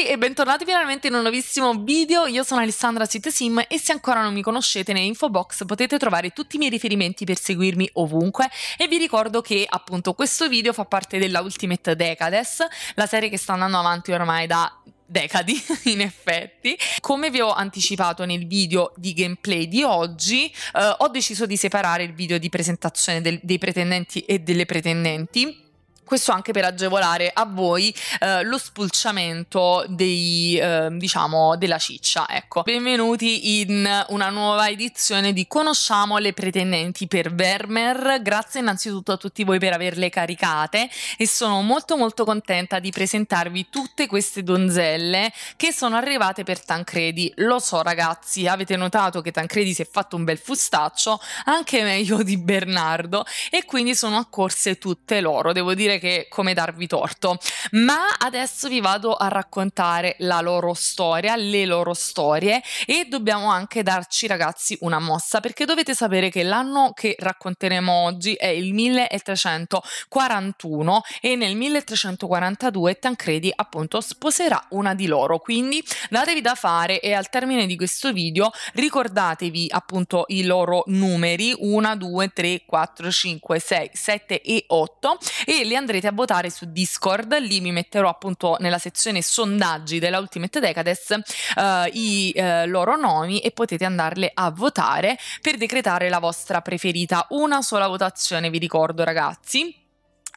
ragazzi e bentornati finalmente in un nuovissimo video, io sono Alessandra Sim e se ancora non mi conoscete nell'info box potete trovare tutti i miei riferimenti per seguirmi ovunque e vi ricordo che appunto questo video fa parte della Ultimate Decades, la serie che sta andando avanti ormai da decadi in effetti. Come vi ho anticipato nel video di gameplay di oggi, eh, ho deciso di separare il video di presentazione del, dei pretendenti e delle pretendenti questo anche per agevolare a voi eh, lo spulciamento dei, eh, diciamo, della ciccia. Ecco. Benvenuti in una nuova edizione di Conosciamo le pretendenti per Vermeer. Grazie innanzitutto a tutti voi per averle caricate e sono molto molto contenta di presentarvi tutte queste donzelle che sono arrivate per Tancredi. Lo so ragazzi, avete notato che Tancredi si è fatto un bel fustaccio, anche meglio di Bernardo, e quindi sono accorse tutte loro. Devo dire dire che come darvi torto. Ma adesso vi vado a raccontare la loro storia, le loro storie e dobbiamo anche darci ragazzi una mossa perché dovete sapere che l'anno che racconteremo oggi è il 1341 e nel 1342 Tancredi appunto sposerà una di loro. Quindi datevi da fare e al termine di questo video ricordatevi appunto i loro numeri 1, 2, 3, 4, 5, 6, 7 e 8 e le andrete a votare su Discord, lì mi metterò appunto nella sezione sondaggi della Ultimate Decades eh, i eh, loro nomi e potete andarle a votare per decretare la vostra preferita. Una sola votazione, vi ricordo ragazzi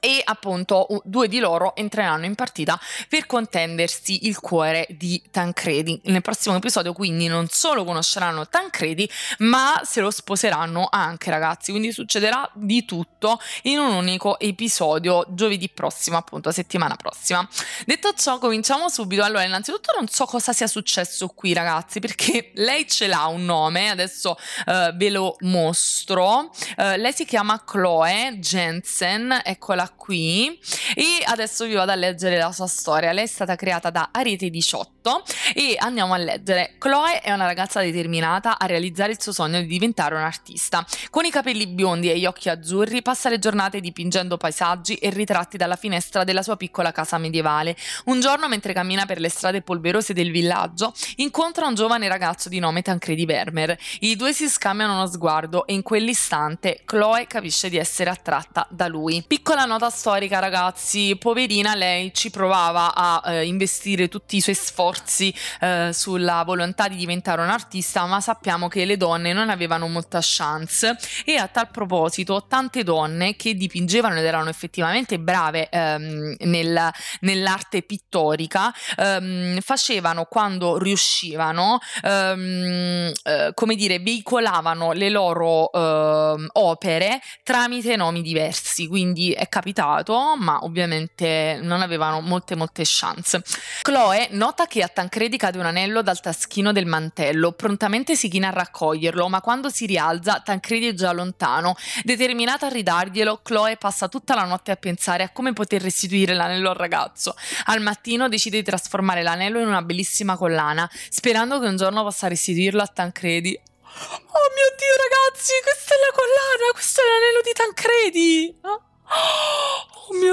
e appunto due di loro entreranno in partita per contendersi il cuore di Tancredi. Nel prossimo episodio quindi non solo conosceranno Tancredi ma se lo sposeranno anche ragazzi, quindi succederà di tutto in un unico episodio giovedì prossimo appunto settimana prossima. Detto ciò cominciamo subito, allora innanzitutto non so cosa sia successo qui ragazzi perché lei ce l'ha un nome, adesso eh, ve lo mostro, eh, lei si chiama Chloe Jensen, eccola qui qui e adesso vi vado a leggere la sua storia. Lei è stata creata da Ariete 18 e andiamo a leggere. Chloe è una ragazza determinata a realizzare il suo sogno di diventare un'artista. Con i capelli biondi e gli occhi azzurri passa le giornate dipingendo paesaggi e ritratti dalla finestra della sua piccola casa medievale. Un giorno mentre cammina per le strade polverose del villaggio incontra un giovane ragazzo di nome Tancredi Vermeer. I due si scambiano uno sguardo e in quell'istante Chloe capisce di essere attratta da lui. Piccola nota giornata storica, ragazzi. Poverina, lei ci provava a eh, investire tutti i suoi sforzi eh, sulla volontà di diventare un artista, ma sappiamo che le donne non avevano molta chance. E a tal proposito, tante donne che dipingevano ed erano effettivamente brave ehm, nel, nell'arte pittorica, ehm, facevano quando riuscivano, ehm, eh, come dire, veicolavano le loro ehm, opere tramite nomi diversi. Quindi è capitato capitato, ma ovviamente non avevano molte molte chance. Chloe nota che a Tancredi cade un anello dal taschino del mantello, prontamente si china a raccoglierlo, ma quando si rialza Tancredi è già lontano. Determinata a ridarglielo, Chloe passa tutta la notte a pensare a come poter restituire l'anello al ragazzo. Al mattino decide di trasformare l'anello in una bellissima collana, sperando che un giorno possa restituirlo a Tancredi. Oh mio Dio, ragazzi, questa è la collana, questo è l'anello di Tancredi! Oh.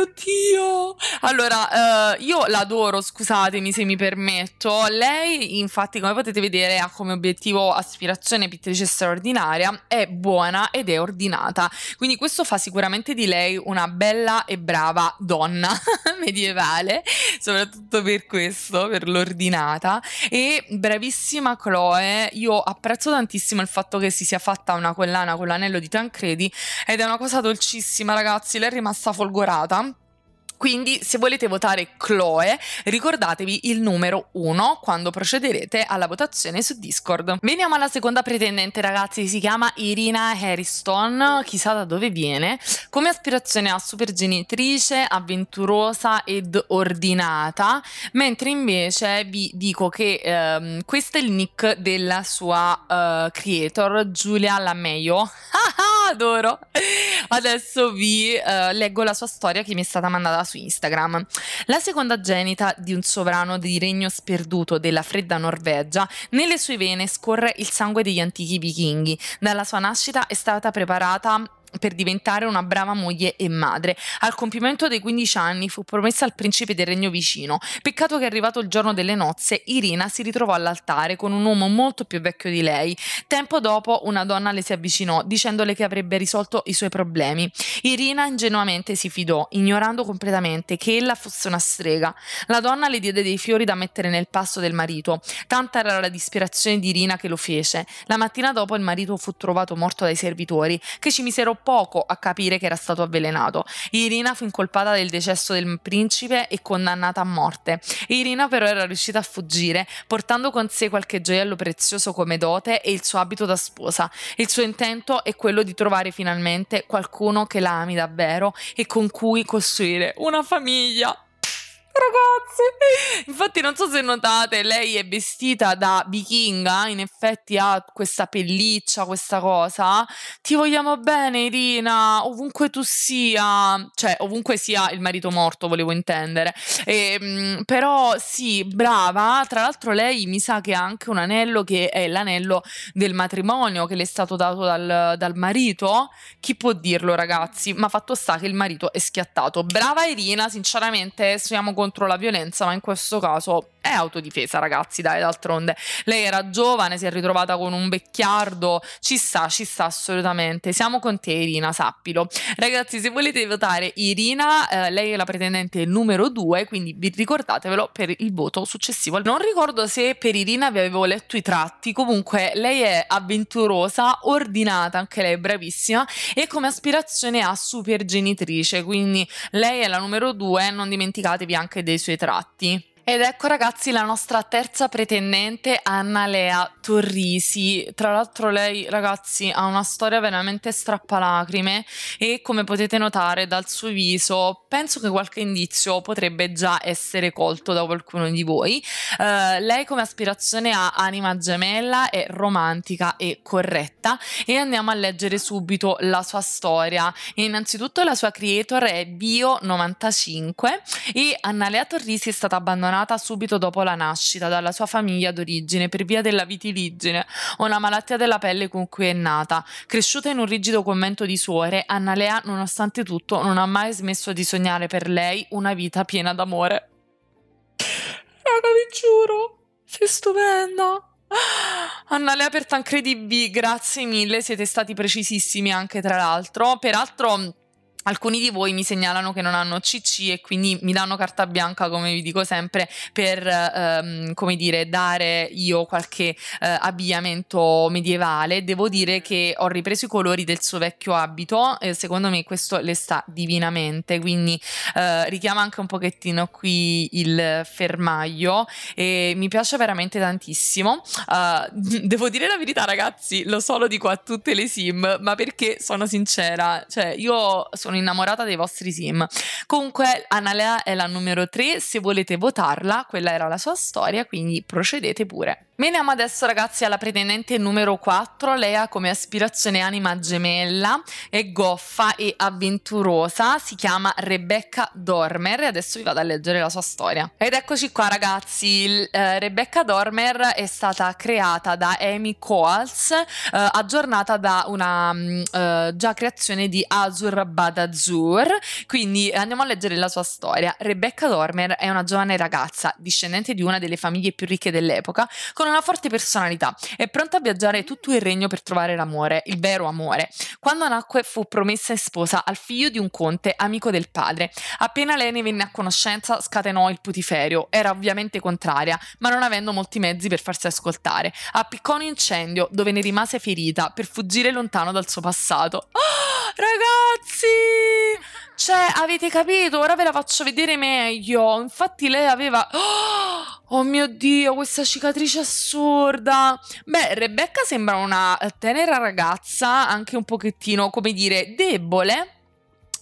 tio Allora, eh, io l'adoro, scusatemi se mi permetto. Lei, infatti, come potete vedere, ha come obiettivo aspirazione pittrice straordinaria, è buona ed è ordinata. Quindi questo fa sicuramente di lei una bella e brava donna medievale, soprattutto per questo, per l'ordinata. E bravissima Chloe, io apprezzo tantissimo il fatto che si sia fatta una collana con l'anello di Tancredi ed è una cosa dolcissima, ragazzi, lei è rimasta folgorata quindi se volete votare Chloe, ricordatevi il numero 1 quando procederete alla votazione su Discord. Veniamo alla seconda pretendente ragazzi, si chiama Irina Harriston, chissà da dove viene. Come aspirazione ha super genitrice, avventurosa ed ordinata, mentre invece vi dico che ehm, questo è il nick della sua eh, creator Giulia Lameio. adoro! Adesso vi eh, leggo la sua storia che mi è stata mandata su su Instagram. La seconda genita di un sovrano di regno sperduto della fredda Norvegia, nelle sue vene scorre il sangue degli antichi vichinghi. Dalla sua nascita è stata preparata per diventare una brava moglie e madre. Al compimento dei 15 anni fu promessa al principe del regno vicino. Peccato che arrivato il giorno delle nozze, Irina si ritrovò all'altare con un uomo molto più vecchio di lei. Tempo dopo una donna le si avvicinò dicendole che avrebbe risolto i suoi problemi. Irina ingenuamente si fidò, ignorando completamente che ella fosse una strega. La donna le diede dei fiori da mettere nel pasto del marito. Tanta era la disperazione di Irina che lo fece. La mattina dopo il marito fu trovato morto dai servitori, che ci misero poco a capire che era stato avvelenato. Irina fu incolpata del decesso del principe e condannata a morte. Irina però era riuscita a fuggire, portando con sé qualche gioiello prezioso come dote e il suo abito da sposa. Il suo intento è quello di trovare finalmente qualcuno che la ami davvero e con cui costruire una famiglia ragazzi. Infatti, non so se notate, lei è vestita da vichinga. In effetti, ha questa pelliccia, questa cosa. Ti vogliamo bene, Irina, ovunque tu sia, cioè, ovunque sia il marito morto, volevo intendere. E, ehm, però, sì, brava. Tra l'altro, lei mi sa che ha anche un anello che è l'anello del matrimonio che le è stato dato dal, dal marito. Chi può dirlo, ragazzi? Ma fatto sta che il marito è schiattato. Brava Irina, sinceramente, siamo contenti contro la violenza, ma in questo caso è autodifesa, ragazzi, dai, d'altronde. Lei era giovane, si è ritrovata con un vecchiardo. ci sta, ci sta assolutamente. Siamo con te Irina, sappilo. Ragazzi, se volete votare Irina, eh, lei è la pretendente numero due, quindi ricordatevelo per il voto successivo. Non ricordo se per Irina vi avevo letto i tratti, comunque lei è avventurosa, ordinata, anche lei è bravissima e come aspirazione ha supergenitrice, quindi lei è la numero due, non dimenticatevi anche anche dei suoi tratti ed ecco ragazzi la nostra terza pretendente, Anna Lea Torrisi. Tra l'altro lei ragazzi ha una storia veramente strappalacrime e come potete notare dal suo viso penso che qualche indizio potrebbe già essere colto da qualcuno di voi. Uh, lei come aspirazione ha anima gemella, è romantica e corretta e andiamo a leggere subito la sua storia. Innanzitutto la sua creator è Bio95 e Anna Lea Torrisi è stata abbandonata allontanata subito dopo la nascita dalla sua famiglia d'origine per via della vitiligine, una malattia della pelle con cui è nata. Cresciuta in un rigido convento di suore, Annalea, nonostante tutto, non ha mai smesso di sognare per lei una vita piena d'amore. Raga, vi giuro, sei stupenda. Annalea per Tancredi B, grazie mille, siete stati precisissimi anche tra l'altro. Peraltro Alcuni di voi mi segnalano che non hanno CC e quindi mi danno carta bianca, come vi dico sempre, per ehm, come dire, dare io qualche eh, abbigliamento medievale. Devo dire che ho ripreso i colori del suo vecchio abito e secondo me questo le sta divinamente, quindi eh, richiama anche un pochettino qui il fermaglio e mi piace veramente tantissimo. Uh, devo dire la verità ragazzi, lo so lo dico a tutte le sim, ma perché sono sincera, cioè io sono sono innamorata dei vostri sim. Comunque Analea è la numero 3, se volete votarla, quella era la sua storia, quindi procedete pure. Veniamo adesso ragazzi alla pretendente numero 4, lei ha come aspirazione anima gemella, è goffa e avventurosa, si chiama Rebecca Dormer e adesso vi vado a leggere la sua storia. Ed eccoci qua ragazzi, Il, eh, Rebecca Dormer è stata creata da Amy Coals, eh, aggiornata da una mm, eh, già creazione di Azur Bada chiamata quindi eh, andiamo a leggere la sua storia. Rebecca Dormer è una giovane ragazza, discendente di una delle famiglie più ricche dell'epoca, con una forte personalità. È pronta a viaggiare tutto il regno per trovare l'amore, il vero amore. Quando nacque fu promessa e sposa al figlio di un conte, amico del padre. Appena lei ne venne a conoscenza, scatenò il putiferio. Era ovviamente contraria, ma non avendo molti mezzi per farsi ascoltare. Appiccò un incendio dove ne rimase ferita per fuggire lontano dal suo passato. Oh, ragazzi! Cioè, avete capito? Ora ve la faccio vedere meglio. Infatti lei aveva... Oh mio Dio, questa cicatrice assurda. Beh, Rebecca sembra una tenera ragazza, anche un pochettino, come dire, debole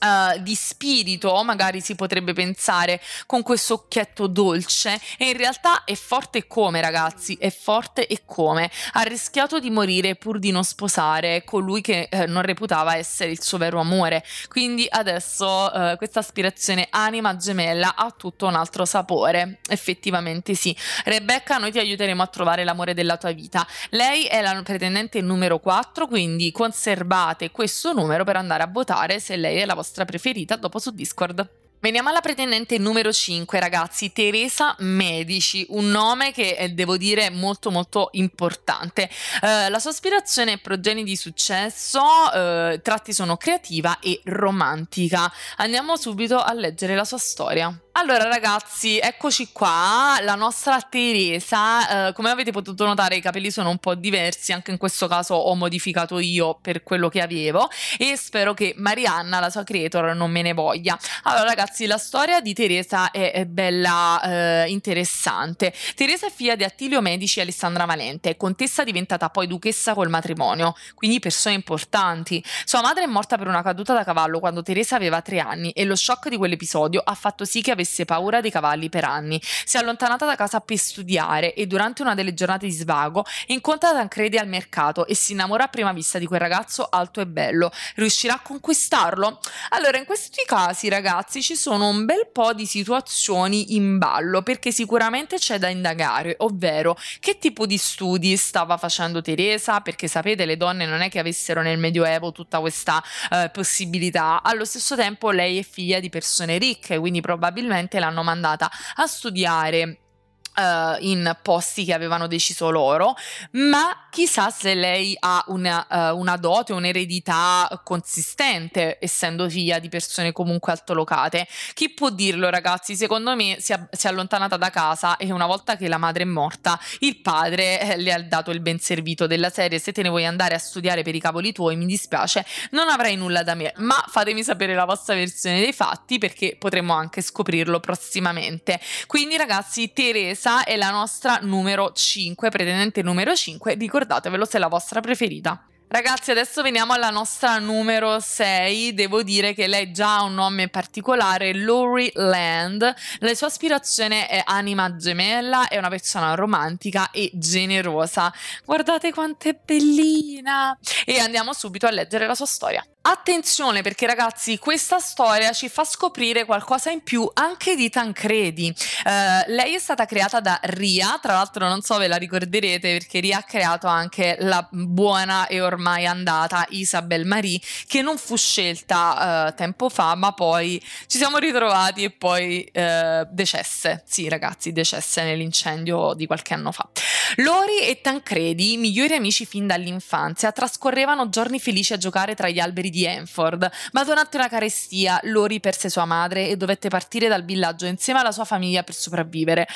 Uh, di spirito, magari si potrebbe pensare, con questo occhietto dolce, e in realtà è forte come, ragazzi, è forte e come. Ha rischiato di morire pur di non sposare colui che eh, non reputava essere il suo vero amore. Quindi adesso eh, questa aspirazione anima gemella ha tutto un altro sapore, effettivamente sì. Rebecca, noi ti aiuteremo a trovare l'amore della tua vita. Lei è la pretendente numero 4, quindi conservate questo numero per andare a votare se lei è la vostra vostra preferita dopo su Discord. Veniamo alla pretendente numero 5, ragazzi, Teresa Medici, un nome che eh, devo dire molto molto importante. Eh, la sua ispirazione è progenie di successo, eh, tratti sono creativa e romantica. Andiamo subito a leggere la sua storia. Allora ragazzi, eccoci qua, la nostra Teresa, eh, come avete potuto notare i capelli sono un po' diversi, anche in questo caso ho modificato io per quello che avevo e spero che Marianna, la sua creator, non me ne voglia. Allora ragazzi, la storia di Teresa è, è bella eh, interessante. Teresa è figlia di Attilio Medici e Alessandra Valente, contessa diventata poi duchessa col matrimonio, quindi persone importanti. Sua madre è morta per una caduta da cavallo quando Teresa aveva tre anni e lo shock di quell'episodio ha fatto sì che avesse paura dei cavalli per anni. Si è allontanata da casa per studiare e durante una delle giornate di svago incontra Tancredi al mercato e si innamora a prima vista di quel ragazzo alto e bello. Riuscirà a conquistarlo? Allora, in questi casi, ragazzi, ci sono un bel po' di situazioni in ballo perché sicuramente c'è da indagare, ovvero che tipo di studi stava facendo Teresa, perché sapete le donne non è che avessero nel Medioevo tutta questa eh, possibilità. Allo stesso tempo lei è figlia di persone ricche, quindi probabilmente probabilmente l'hanno mandata a studiare Uh, in posti che avevano deciso loro, ma chissà se lei ha una, uh, eh, una dote, un'eredità consistente, essendo figlia di persone comunque altolocate. Chi può dirlo, ragazzi? Secondo me si è, si è allontanata da casa e una volta che la madre è morta, il padre eh, le ha dato il ben servito della serie. Se te ne vuoi andare a studiare per i cavoli tuoi, mi dispiace, non avrai nulla da me, ma fatemi sapere la vostra versione dei fatti perché potremo anche scoprirlo prossimamente. Quindi, ragazzi, Teresa Teresa è la nostra numero 5, pretendente numero 5, ricordatevelo se è la vostra preferita. Ragazzi, adesso veniamo alla nostra numero 6. Devo dire che lei già ha un nome particolare, Lori Land. La sua aspirazione è anima gemella, è una persona romantica e generosa. Guardate quanto è bellina! E andiamo subito a leggere la sua storia. Attenzione perché ragazzi questa storia ci fa scoprire qualcosa in più anche di Tancredi. Uh, lei è stata creata da Ria, tra l'altro non so ve la ricorderete perché Ria ha creato anche la buona e ormai andata Isabel Marie che non fu scelta uh, tempo fa ma poi ci siamo ritrovati e poi uh, decesse, sì ragazzi decesse nell'incendio di qualche anno fa. Lori e Tancredi, migliori amici fin dall'infanzia, trascorrevano giorni felici a giocare tra gli alberi di Enford, ma durante una carestia Lori perse sua madre e dovette partire dal villaggio insieme alla sua famiglia per sopravvivere.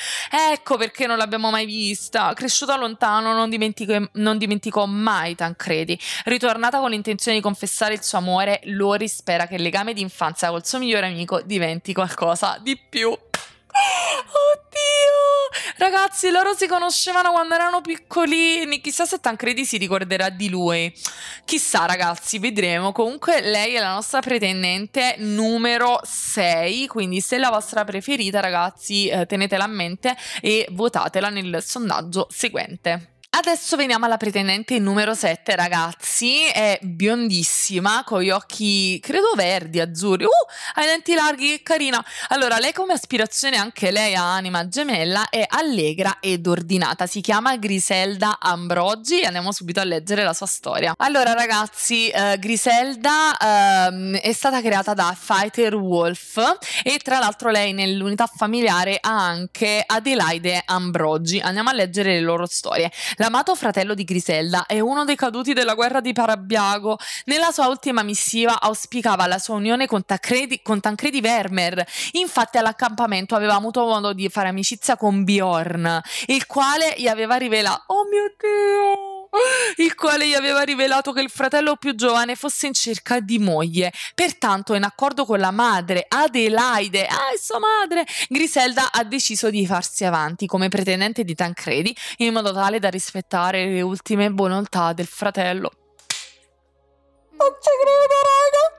Ecco perché non l'abbiamo mai vista. Cresciuta lontano, non, dimentico, non dimenticò mai Tancredi. Ritornata con l'intenzione di confessare il suo amore, Lori spera che il legame di infanzia col suo migliore amico diventi qualcosa di più. Ragazzi, loro si conoscevano quando erano piccolini. Chissà se Tancredi si ricorderà di lui. Chissà, ragazzi, vedremo. Comunque, lei è la nostra pretendente numero 6. Quindi, se è la vostra preferita, ragazzi, eh, tenetela a mente e votatela nel sondaggio seguente. Adesso veniamo alla pretendente numero 7, ragazzi. È biondissima, con gli occhi credo verdi, azzurri. Uh, ha i denti larghi, che carina. Allora, lei come aspirazione, anche lei ha anima gemella, è allegra ed ordinata. Si chiama Griselda Ambrogi e andiamo subito a leggere la sua storia. Allora, ragazzi, eh, Griselda eh, è stata creata da Fighter Wolf e tra l'altro lei nell'unità familiare ha anche Adelaide Ambrogi. Andiamo a leggere le loro storie. La L'amato fratello di Griselda è uno dei caduti della guerra di Parabiago. Nella sua ultima missiva auspicava la sua unione con Tancredi, con Tancredi Vermeer. Infatti all'accampamento aveva avuto modo di fare amicizia con Bjorn, il quale gli aveva rivelato: Oh mio Dio! il quale gli aveva rivelato che il fratello più giovane fosse in cerca di moglie. Pertanto, in accordo con la madre Adelaide, ah, è sua madre, Griselda ha deciso di farsi avanti come pretendente di Tancredi in modo tale da rispettare le ultime volontà del fratello. Non ci credo, raga!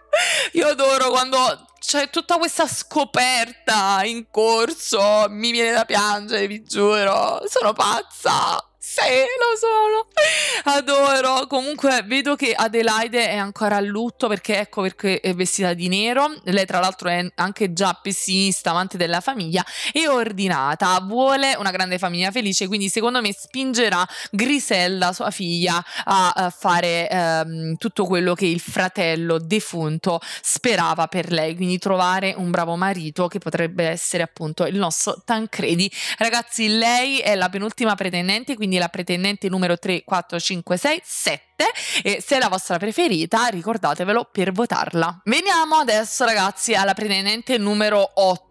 Io adoro quando c'è tutta questa scoperta in corso, mi viene da piangere, vi giuro, sono pazza. Sì, lo sono. Adoro. Comunque vedo che Adelaide è ancora a lutto perché ecco perché è vestita di nero. Lei tra l'altro è anche già pessimista, amante della famiglia e ordinata. Vuole una grande famiglia felice, quindi secondo me spingerà Griselda, sua figlia, a fare ehm, tutto quello che il fratello defunto sperava per lei, quindi trovare un bravo marito che potrebbe essere appunto il nostro Tancredi. Ragazzi, lei è la penultima pretendente, quindi la la pretendente numero 3, 4, 5, 6, 7 e se è la vostra preferita ricordatevelo per votarla. Veniamo adesso ragazzi alla pretendente numero 8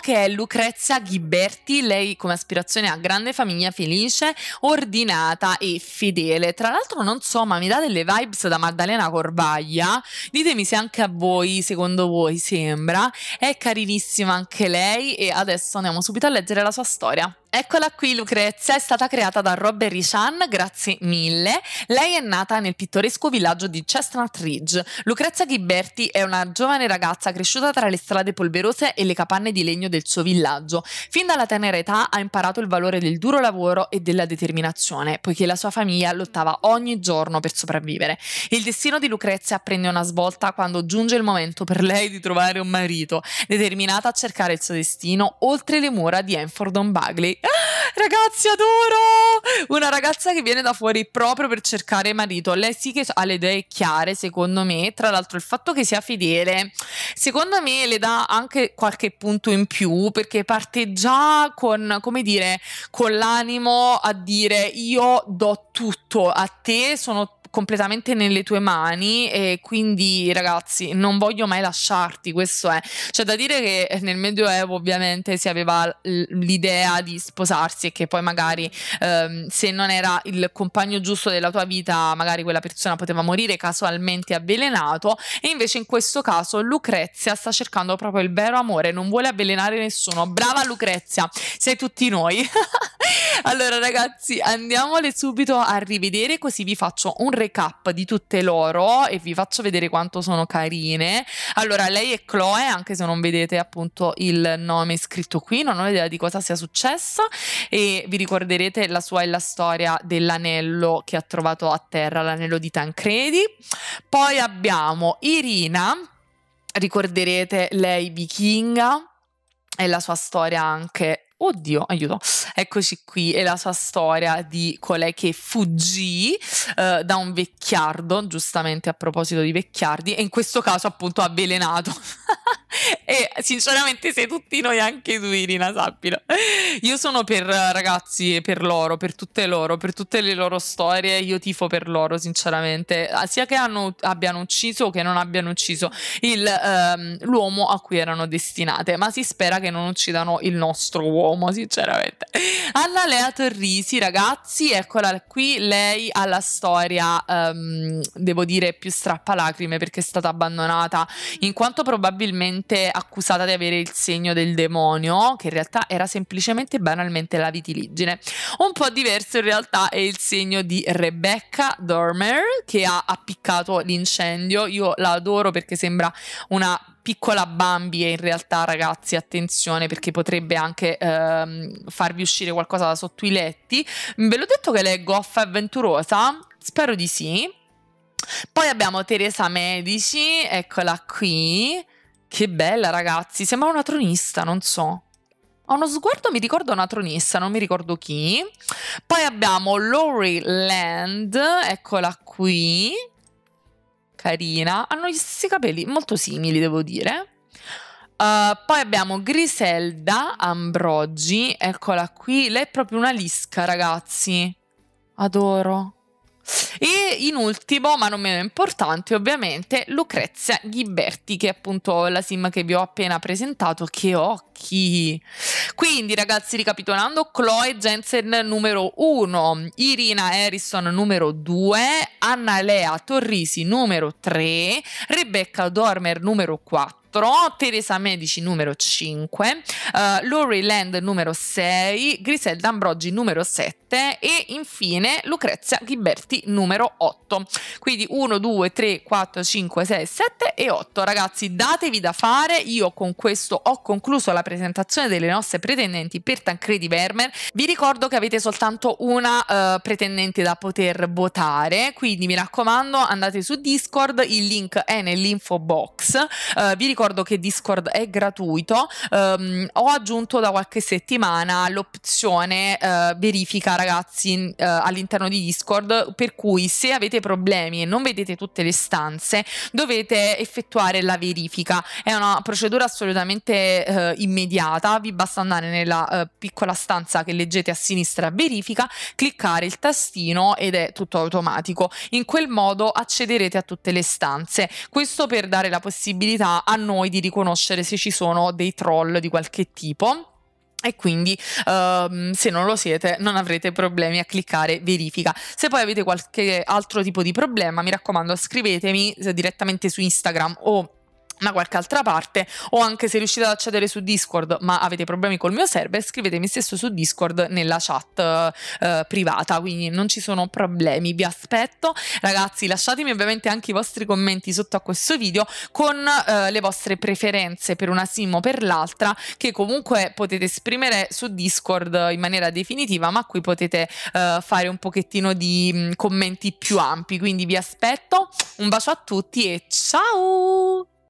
che è Lucrezia Ghiberti, lei come aspirazione ha grande famiglia felice, ordinata e fedele. Tra l'altro non so, ma mi dà delle vibes da Maddalena Corvaglia. Ditemi se anche a voi, secondo voi sembra. È carinissima anche lei e adesso andiamo subito a leggere la sua storia. Eccola qui Lucrezia, è stata creata da Robert Richan, grazie mille. Lei è nata nel pittoresco villaggio di Chestnut Ridge. Lucrezia Ghiberti è una giovane ragazza cresciuta tra le strade polverose e le capanne di legno del suo villaggio. Fin dalla tenera età ha imparato il valore del duro lavoro e della determinazione, poiché la sua famiglia lottava ogni giorno per sopravvivere. Il destino di Lucrezia prende una svolta quando giunge il momento per lei di trovare un marito, determinata a cercare il suo destino oltre le mura di Enford on Bagley Ragazzi, adoro! Una ragazza che viene da fuori proprio per cercare marito. Lei sì che ha le idee chiare, secondo me. Tra l'altro, il fatto che sia fedele, secondo me, le dà anche qualche punto in più perché parte già con, come dire, con l'animo a dire io do tutto a te, sono completamente nelle tue mani e quindi ragazzi non voglio mai lasciarti questo è cioè da dire che eh, nel medioevo ovviamente si aveva l'idea di sposarsi e che poi magari ehm, se non era il compagno giusto della tua vita magari quella persona poteva morire casualmente avvelenato e invece in questo caso Lucrezia sta cercando proprio il vero amore non vuole avvelenare nessuno brava Lucrezia sei tutti noi allora ragazzi andiamole subito a rivedere così vi faccio un recap di tutte loro e vi faccio vedere quanto sono carine. Allora, lei è Chloe, anche se non vedete appunto il nome scritto qui, non ho idea di cosa sia successo e vi ricorderete la sua e la storia dell'anello che ha trovato a terra, l'anello di Tancredi. Poi abbiamo Irina, ricorderete lei vichinga e la sua storia anche Oddio, aiuto. Eccoci qui, è la sua storia di colei che fuggì eh, da un vecchiardo, giustamente a proposito di vecchiardi, e in questo caso appunto avvelenato. e sinceramente se tutti noi anche tu Irina, sappilo. Io sono per ragazzi, per loro, per tutte loro, per tutte le loro storie, io tifo per loro sinceramente, ah, sia che hanno, abbiano ucciso o che non abbiano ucciso il, ehm, l'uomo a cui erano destinate, ma si spera che non uccidano il nostro uomo sinceramente. alla Lea Torrisi ragazzi, eccola qui, lei ha la storia, ehm, devo dire, più strappalacrime perché è stata abbandonata in quanto probabilmente inizialmente accusata di avere il segno del demonio, che in realtà era semplicemente banalmente la vitiligine. Un po' diverso in realtà è il segno di Rebecca Dormer che ha appiccato l'incendio. Io la adoro perché sembra una piccola Bambi e in realtà ragazzi attenzione perché potrebbe anche ehm, farvi uscire qualcosa da sotto i letti. Ve l'ho detto che lei è goffa e avventurosa? Spero di sì. Poi abbiamo Teresa Medici, eccola qui che bella, ragazzi. Sembra una tronista, non so. A uno sguardo mi ricordo una tronista, non mi ricordo chi. Poi abbiamo Lori Land, eccola qui. Carina. Hanno gli stessi capelli, molto simili, devo dire. Uh, poi abbiamo Griselda Ambrogi, eccola qui. Lei è proprio una lisca, ragazzi. Adoro. E in ultimo, ma non meno importante, ovviamente, Lucrezia Ghiberti, che è appunto la sim che vi ho appena presentato. Che occhi! Quindi, ragazzi, ricapitolando, Chloe Jensen numero 1, Irina Harrison numero 2, Anna Lea Torrisi numero 3, Rebecca Dormer numero 4. Teresa Medici numero 5, uh, eh, Lori Land numero 6, Griselda Ambroggi numero 7 e infine Lucrezia Ghiberti numero 8. Quindi 1, 2, 3, 4, 5, 6, 7 e 8. Ragazzi, datevi da fare. Io con questo ho concluso la presentazione delle nostre pretendenti per Tancredi Vermeer. Vi ricordo che avete soltanto una uh, pretendente da poter votare, quindi mi raccomando andate su Discord, il link è nell'info box. Uh, vi ricordo ricordo che Discord è gratuito, ehm, ho aggiunto da qualche settimana l'opzione eh, verifica ragazzi eh, all'interno di Discord, per cui se avete problemi e non vedete tutte le stanze dovete effettuare la verifica, è una procedura assolutamente eh, immediata, vi basta andare nella eh, piccola stanza che leggete a sinistra verifica, cliccare il tastino ed è tutto automatico, in quel modo accederete a tutte le stanze, questo per dare la possibilità a noi noi di riconoscere se ci sono dei troll di qualche tipo e quindi uh, se non lo siete non avrete problemi a cliccare verifica se poi avete qualche altro tipo di problema mi raccomando scrivetemi eh, direttamente su Instagram o da qualche altra parte o anche se riuscite ad accedere su Discord ma avete problemi col mio server scrivetemi stesso su Discord nella chat eh, eh, privata quindi non ci sono problemi vi aspetto ragazzi lasciatemi ovviamente anche i vostri commenti sotto a questo video con eh, le vostre preferenze per una sim o per l'altra che comunque potete esprimere su Discord in maniera definitiva ma qui potete eh, fare un pochettino di mm, commenti più ampi quindi vi aspetto un bacio a tutti e ciao